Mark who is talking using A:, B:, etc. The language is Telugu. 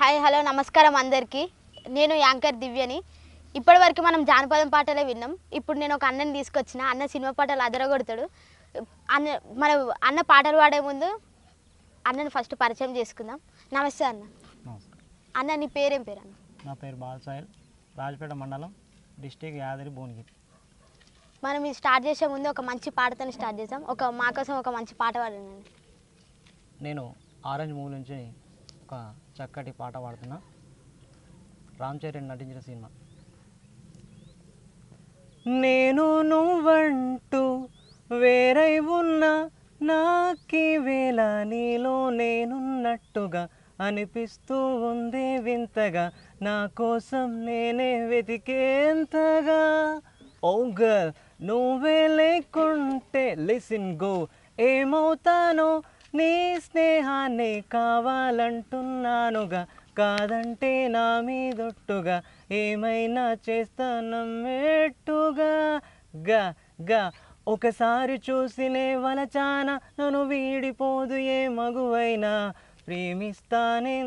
A: హాయ్ హలో నమస్కారం అందరికీ నేను యాంకర్ దివ్యని ఇప్పటివరకు మనం జానపదం పాటలే విన్నాం ఇప్పుడు నేను ఒక అన్నని తీసుకొచ్చిన అన్న సినిమా పాటలు అదరగొడతాడు అన్న మన అన్న పాటలు పాడే ముందు అన్నని ఫస్ట్ పరిచయం చేసుకుందాం నమస్తే అన్న అన్న నీ పేరేం పేరు అన్న
B: నా పేరు బాలసాయిల్ రాజపేట మండలం డిస్టిక్ యాదరి
C: భువనగిరి
A: మనం ఇది స్టార్ట్ చేసే ముందు ఒక మంచి పాటతో స్టార్ట్ చేసాం ఒక మా కోసం ఒక మంచి పాట పాడండి
C: నేను ఆరెంజ్ మూవీ నుంచి ఒక చక్కటి పాట పాడుతున్నా రామ్ చరణ్ నటించిన సినిమా
D: నేను నువ్వంటూ వేరై ఉన్న నాకి వేళ నీలో నేనున్నట్టుగా అనిపిస్తూ ఉంది వింతగా నా కోసం నేనే వెతికేంతగా ఓ గర్ నువ్వే లేకుంటే లిసిన్ గో ఏమవుతానో నీ స్నేహాన్ని కావాలంటున్నానుగా కాదంటే నా మీదొట్టుగా ఏమైనా మెట్టుగా గా గా ఒకసారి చూసినే వలచాన నన్ను వీడిపోదు ఏ మగువైనా ప్రేమిస్తానే